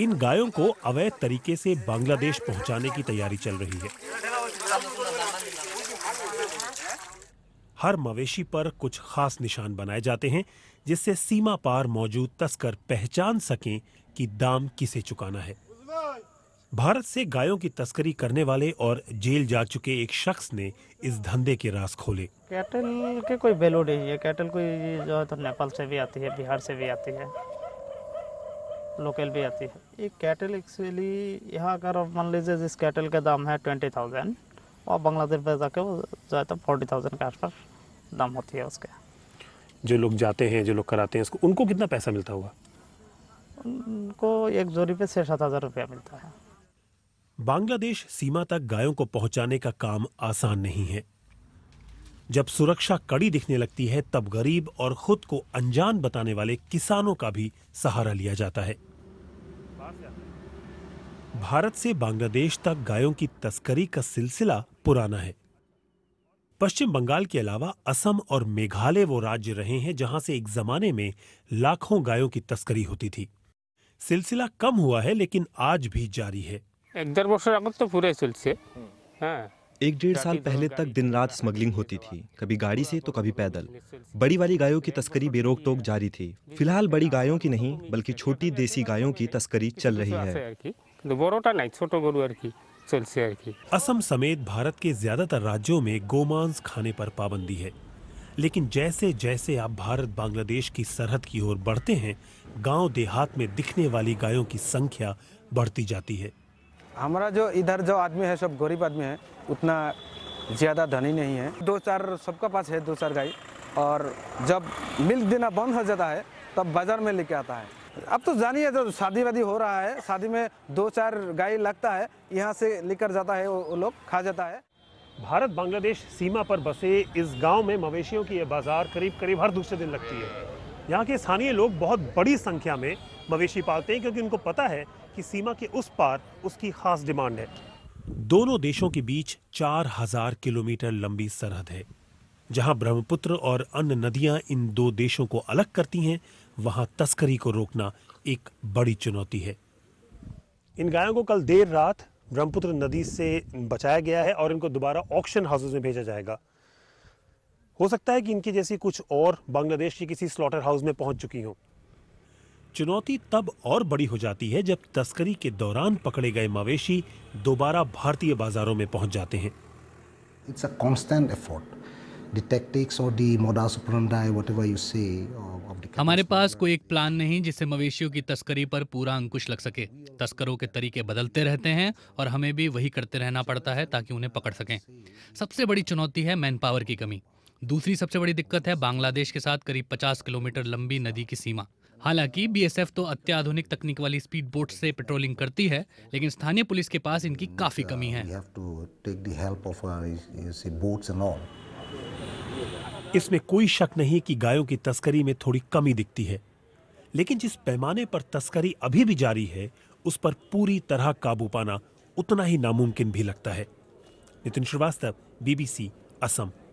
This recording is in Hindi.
इन गायों को अवैध तरीके से बांग्लादेश पहुंचाने की तैयारी चल रही है हर मवेशी पर कुछ खास निशान बनाए जाते हैं जिससे सीमा पार मौजूद तस्कर पहचान सकें कि दाम किसे चुकाना है भारत से गायों की तस्करी करने वाले और जेल जा चुके एक शख्स ने इस धंधे के रास खोले कैटल के कोई बेलो नहीं है कैटल कोई जो है तो नेपाल से भी आती है बिहार से भी आती है लोकल भी आती है ये कैटल एक्चुअली यहाँ अगर मान लीजिए जिस कैटल का दाम है ट्वेंटी थाउजेंड और बांग्लादेश पर जाके वो जो है तो फोर्टी थाउजेंड के आसपास दाम होती है उसके जो लोग जाते हैं जो लोग कराते हैं उसको उनको कितना पैसा मिलता होगा उनको एक जोड़ी पे छः सात हज़ार रुपया मिलता है बांग्लादेश सीमा तक गायों को पहुंचाने का काम आसान नहीं है जब सुरक्षा कड़ी दिखने लगती है तब गरीब और खुद को अनजान बताने वाले किसानों का भी सहारा लिया जाता है भारत से बांग्लादेश तक गायों की तस्करी का सिलसिला पुराना है पश्चिम बंगाल के अलावा असम और मेघालय वो राज्य रहे हैं जहां से एक जमाने में लाखों गायों की तस्करी होती थी सिलसिला कम हुआ है लेकिन आज भी जारी है तो हम्म। हाँ। एक डेढ़ साल तो पहले तक दिन रात स्मगलिंग होती थी तो कभी गाड़ी से तो कभी पैदल बड़ी वाली गायों की तस्करी बेरोक टोक जारी थी फिलहाल बड़ी गायों की नहीं बल्कि छोटी देसी गायों की तस्करी चल रही है असम समेत भारत के ज्यादातर राज्यों में गोमांस खाने पर पाबंदी है लेकिन जैसे जैसे आप भारत बांग्लादेश की सरहद की ओर बढ़ते हैं गांव देहात में दिखने वाली गायों की संख्या बढ़ती जाती है हमारा जो इधर जो आदमी है सब गरीब आदमी है उतना ज़्यादा धनी नहीं है दो चार सबका पास है दो चार गाय और जब मिल्क देना बंद हो जाता है तब बाज़ार में लेके आता है अब तो जानिए जो शादी वादी हो रहा है शादी में दो चार गाय लगता है यहाँ से लेकर जाता है वो लोग खा जाता है भारत बांग्लादेश सीमा पर बसे इस गांव में मवेशियों की यह बाज़ार करीब करीब हर दूसरे दिन लगती है यहाँ के स्थानीय लोग बहुत बड़ी संख्या में मवेशी पालते हैं क्योंकि उनको पता है कि सीमा के उस पार उसकी खास डिमांड है दोनों देशों के बीच चार हजार किलोमीटर लंबी सरहद है जहां ब्रह्मपुत्र और अन्य नदियां इन दो देशों को अलग करती हैं वहां तस्करी को रोकना एक बड़ी चुनौती है इन गायों को कल देर रात ब्रह्मपुत्र नदी से बचाया गया है और इनको दोबारा ऑक्शन हाउसेज में भेजा जाएगा हो सकता है कि इनकी जैसी कुछ और बांग्लादेश की किसी स्लॉटर हाउस में पहुंच चुकी हों चुनौती तब और बड़ी हो जाती है जब तस्करी के दौरान पकड़े गए मवेशी दोबारा भारतीय बाजारों में पहुंच जाते हैं it's a constant effort the tactics or the modus operandi, whatever you say हमारे पास कोई एक प्लान नहीं जिससे मवेशियों की तस्करी पर पूरा अंकुश लग सके तस्करों के तरीके बदलते रहते हैं और हमें भी वही करते रहना पड़ता है ताकि उन्हें पकड़ सकें सबसे बड़ी चुनौती है मैन पावर की कमी दूसरी सबसे बड़ी दिक्कत है बांग्लादेश के साथ करीब 50 किलोमीटर लंबी नदी की सीमा हालांकि बीएसएफ तो अत्याधुनिक तकनीक वाली स्पीड बोट से पेट्रोलिंग करती है लेकिन स्थानीय पुलिस के पास इनकी काफी कमी uh, है uh, इसमें कोई शक नहीं कि गायों की तस्करी में थोड़ी कमी दिखती है लेकिन जिस पैमाने पर तस्करी अभी भी जारी है उस पर पूरी तरह काबू पाना उतना ही नामुमकिन भी लगता है नितिन श्रीवास्तव बीबीसी असम